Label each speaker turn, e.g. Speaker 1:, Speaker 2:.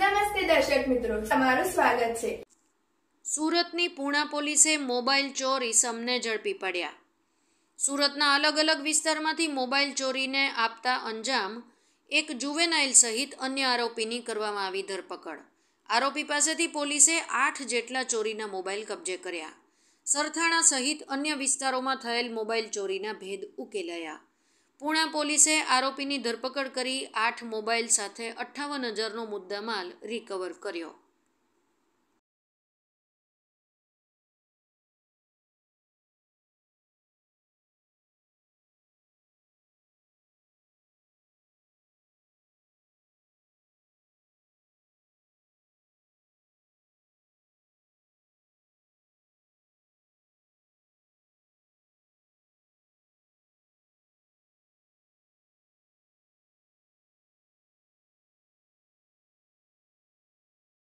Speaker 1: નમસ્તે દર્શક મિત્રો તમારું સ્વાગત છે સુરતની પૂણા પોલીસે મોબાઈલ ચોર ઇસમને ઝડપી પડ્યા સુરતના અલગ અલગ વિસ્તારમાંથી મોબાઈલ ચોરીને આપતા અંજામ એક જુવેનાઇલ સહિત અન્ય આરોપીની કરવામાં આવી ધરપકડ આરોપી પાસેથી પોલીસે આઠ જેટલા ચોરીના મોબાઈલ કબજે કર્યા સરથાણા સહિત અન્ય વિસ્તારોમાં થયેલ મોબાઈલ ચોરીના ભેદ ઉકેલાયા પૂણા પોલીસે આરોપીની ધરપકડ કરી આઠ મોબાઈલ સાથે અઠ્ઠાવન હજારનો મુદ્દામાલ રિકવર કર્યો